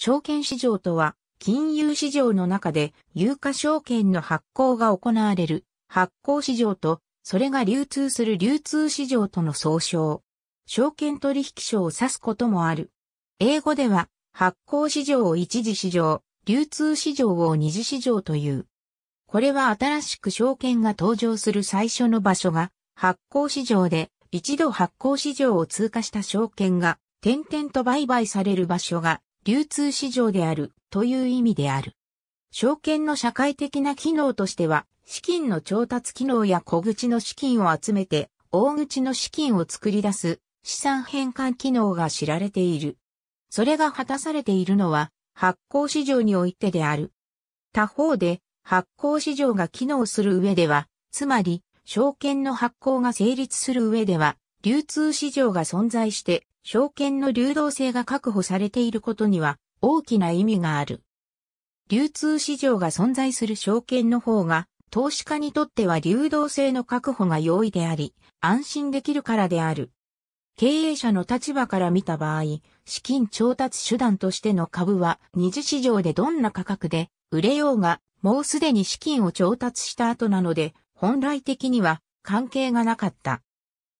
証券市場とは、金融市場の中で有価証券の発行が行われる発行市場と、それが流通する流通市場との総称。証券取引所を指すこともある。英語では、発行市場を一次市場、流通市場を二次市場という。これは新しく証券が登場する最初の場所が、発行市場で、一度発行市場を通過した証券が、点々と売買される場所が、流通市場であるという意味である。証券の社会的な機能としては、資金の調達機能や小口の資金を集めて、大口の資金を作り出す資産変換機能が知られている。それが果たされているのは発行市場においてである。他方で発行市場が機能する上では、つまり証券の発行が成立する上では、流通市場が存在して証券の流動性が確保されていることには大きな意味がある。流通市場が存在する証券の方が、投資家にとっては流動性の確保が容易であり、安心できるからである。経営者の立場から見た場合、資金調達手段としての株は二次市場でどんな価格で売れようが、もうすでに資金を調達した後なので、本来的には関係がなかった。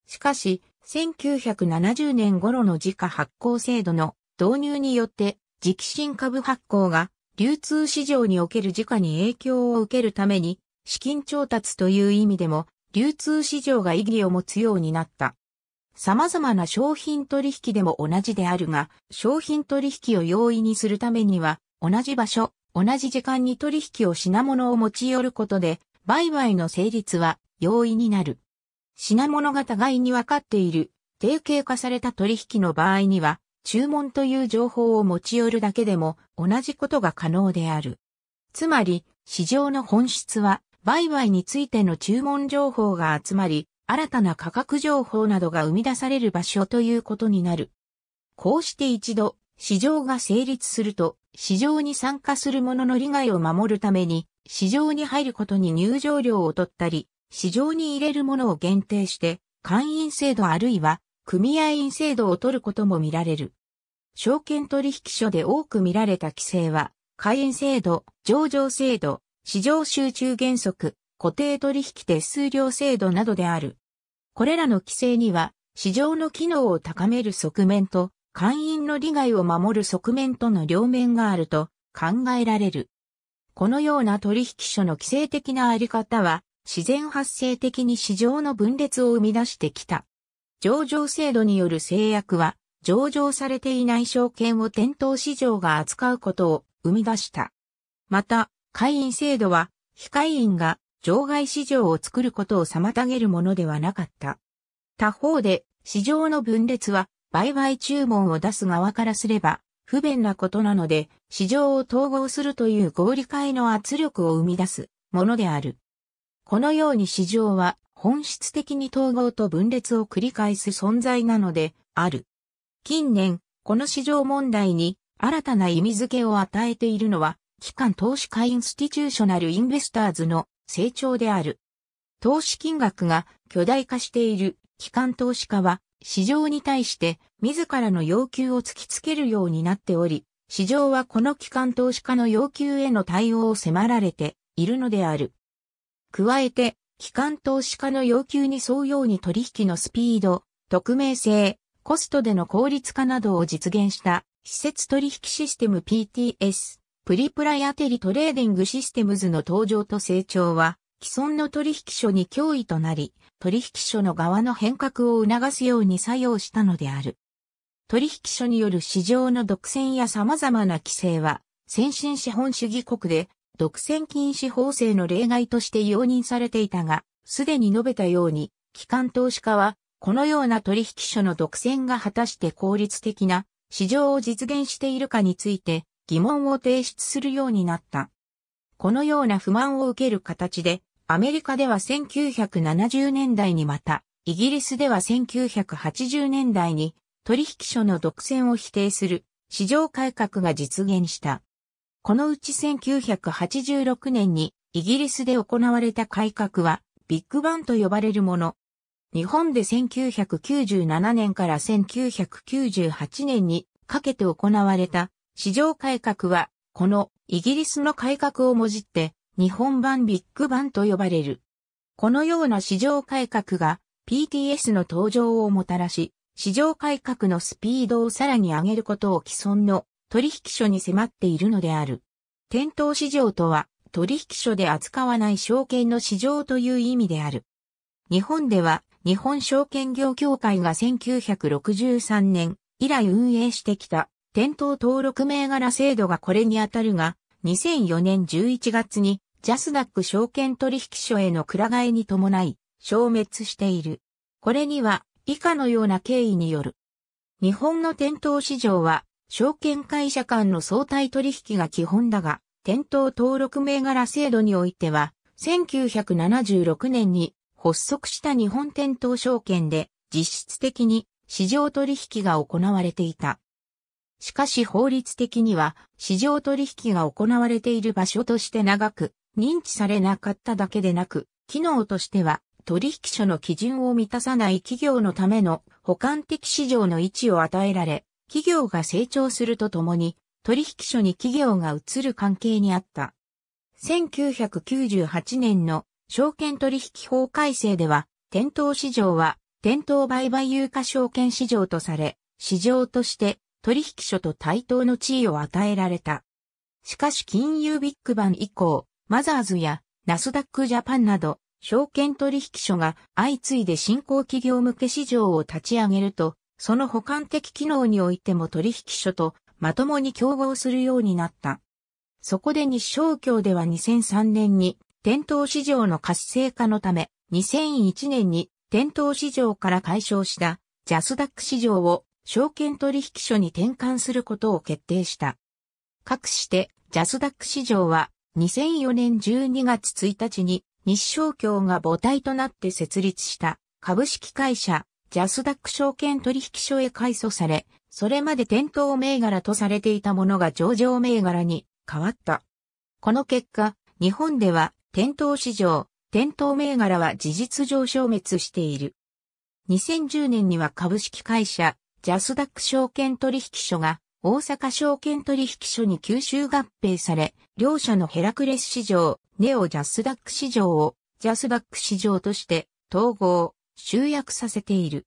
しかし、1970年頃の自家発行制度の導入によって、直進株発行が流通市場における時価に影響を受けるために、資金調達という意味でも、流通市場が意義を持つようになった。様々な商品取引でも同じであるが、商品取引を容易にするためには、同じ場所、同じ時間に取引を品物を持ち寄ることで、売買の成立は容易になる。品物が互いに分かっている、定型化された取引の場合には、注文という情報を持ち寄るだけでも同じことが可能である。つまり、市場の本質は、売買についての注文情報が集まり、新たな価格情報などが生み出される場所ということになる。こうして一度、市場が成立すると、市場に参加する者の利害を守るために、市場に入ることに入場料を取ったり、市場に入れるものを限定して、会員制度あるいは組合員制度を取ることも見られる。証券取引所で多く見られた規制は、会員制度、上場制度、市場集中原則、固定取引手数料制度などである。これらの規制には、市場の機能を高める側面と、会員の利害を守る側面との両面があると考えられる。このような取引所の規制的なあり方は、自然発生的に市場の分裂を生み出してきた。上場制度による制約は、上場されていない証券を店頭市場が扱うことを生み出した。また、会員制度は、非会員が場外市場を作ることを妨げるものではなかった。他方で、市場の分裂は、売買注文を出す側からすれば、不便なことなので、市場を統合するという合理化への圧力を生み出すものである。このように市場は本質的に統合と分裂を繰り返す存在なのである。近年、この市場問題に新たな意味付けを与えているのは、機関投資家インスティチューショナルインベスターズの成長である。投資金額が巨大化している機関投資家は市場に対して自らの要求を突きつけるようになっており、市場はこの機関投資家の要求への対応を迫られているのである。加えて、機関投資家の要求に沿うように取引のスピード、匿名性、コストでの効率化などを実現した、施設取引システム PTS、プリプライアテリトレーディングシステムズの登場と成長は、既存の取引所に脅威となり、取引所の側の変革を促すように作用したのである。取引所による市場の独占や様々な規制は、先進資本主義国で独占禁止法制の例外として容認されていたが、すでに述べたように、機関投資家は、このような取引所の独占が果たして効率的な市場を実現しているかについて疑問を提出するようになった。このような不満を受ける形で、アメリカでは1970年代にまた、イギリスでは1980年代に取引所の独占を否定する市場改革が実現した。このうち1986年にイギリスで行われた改革はビッグバンと呼ばれるもの。日本で1997年から1998年にかけて行われた市場改革はこのイギリスの改革をもじって日本版ビッグバンと呼ばれる。このような市場改革が PTS の登場をもたらし、市場改革のスピードをさらに上げることを既存の取引所に迫っているのである。店頭市場とは、取引所で扱わない証券の市場という意味である。日本では、日本証券業協会が1963年以来運営してきた、店頭登録銘柄制度がこれにあたるが、2004年11月に、ジャスダック証券取引所へのくら替えに伴い、消滅している。これには、以下のような経緯による。日本の店頭市場は、証券会社間の相対取引が基本だが、店頭登録銘柄制度においては、1976年に発足した日本店頭証券で実質的に市場取引が行われていた。しかし法律的には市場取引が行われている場所として長く認知されなかっただけでなく、機能としては取引所の基準を満たさない企業のための保管的市場の位置を与えられ、企業が成長するとともに、取引所に企業が移る関係にあった。1998年の証券取引法改正では、店頭市場は店頭売買有価証券市場とされ、市場として取引所と対等の地位を与えられた。しかし金融ビッグバン以降、マザーズやナスダックジャパンなど、証券取引所が相次いで新興企業向け市場を立ち上げると、その補完的機能においても取引所とまともに競合するようになった。そこで日商協では2003年に店頭市場の活性化のため、2001年に店頭市場から解消したジャスダック市場を証券取引所に転換することを決定した。かくしてジャスダック市場は2004年12月1日に日商協が母体となって設立した株式会社ジャスダック証券取引所へ改祖され、それまで店頭銘柄とされていたものが上場銘柄に変わった。この結果、日本では店頭市場、店頭銘柄は事実上消滅している。2010年には株式会社、ジャスダック証券取引所が大阪証券取引所に吸収合併され、両社のヘラクレス市場、ネオジャスダック市場をジャスダック市場として統合。集約させている。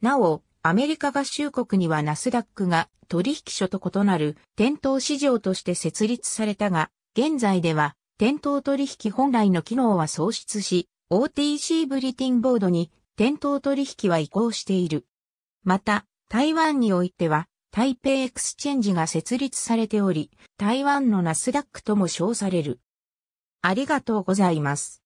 なお、アメリカ合衆国にはナスダックが取引所と異なる店頭市場として設立されたが、現在では店頭取引本来の機能は喪失し、OTC ブリティンボードに店頭取引は移行している。また、台湾においては、台北エクスチェンジが設立されており、台湾のナスダックとも称される。ありがとうございます。